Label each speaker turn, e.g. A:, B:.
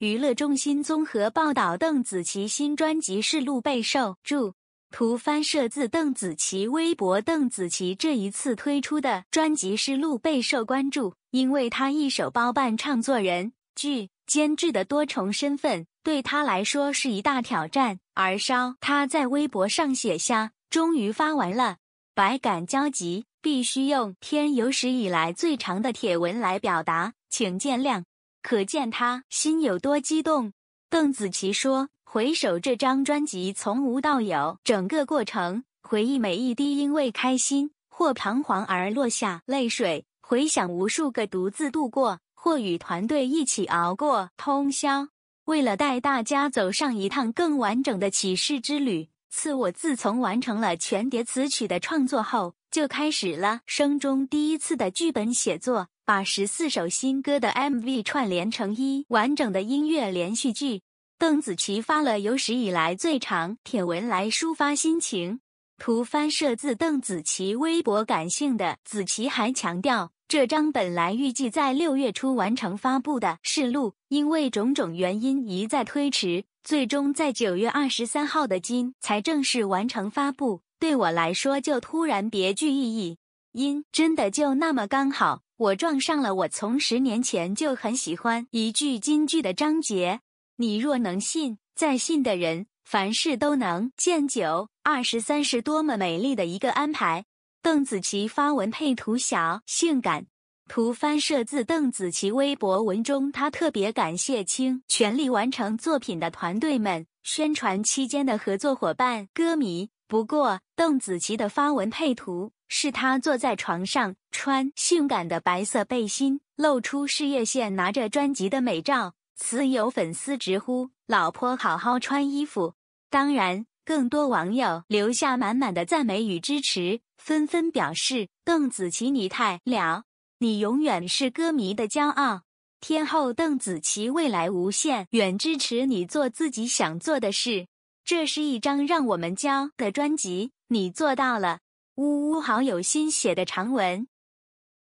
A: 娱乐中心综合报道：邓紫棋新专辑《是路》备受注。图翻摄自邓紫棋微博。邓紫棋这一次推出的专辑《是路》备受关注，因为她一手包办唱作人、剧、监制的多重身份，对她来说是一大挑战。而稍，她在微博上写下：“终于发完了，百感交集，必须用天有史以来最长的帖文来表达，请见谅。”可见他心有多激动。邓紫棋说：“回首这张专辑从无到有，整个过程，回忆每一滴因为开心或彷徨而落下泪水，回想无数个独自度过或与团队一起熬过通宵。为了带大家走上一趟更完整的启示之旅，赐我自从完成了全碟词曲的创作后。”就开始了生中第一次的剧本写作，把十四首新歌的 MV 串联成一完整的音乐连续剧。邓紫棋发了有史以来最长帖文来抒发心情，图翻摄自邓紫棋微博。感性的紫棋还强调，这张本来预计在六月初完成发布的试录，因为种种原因一再推迟，最终在九月二十三号的今才正式完成发布。对我来说，就突然别具意义。因真的就那么刚好，我撞上了我从十年前就很喜欢一句金句的章节：“你若能信，再信的人，凡事都能见九二十三是多么美丽的一个安排。邓紫棋发文配图小性感。图翻摄自邓紫棋微博文中，她特别感谢倾全力完成作品的团队们，宣传期间的合作伙伴、歌迷。不过，邓紫棋的发文配图是她坐在床上穿性感的白色背心，露出事业线，拿着专辑的美照。此有粉丝直呼：“老婆，好好穿衣服。”当然，更多网友留下满满的赞美与支持，纷纷表示：“邓紫棋你太了。”你永远是歌迷的骄傲，天后邓紫棋未来无限，远支持你做自己想做的事。这是一张让我们骄傲的专辑，你做到了。呜呜，好友心写的长文。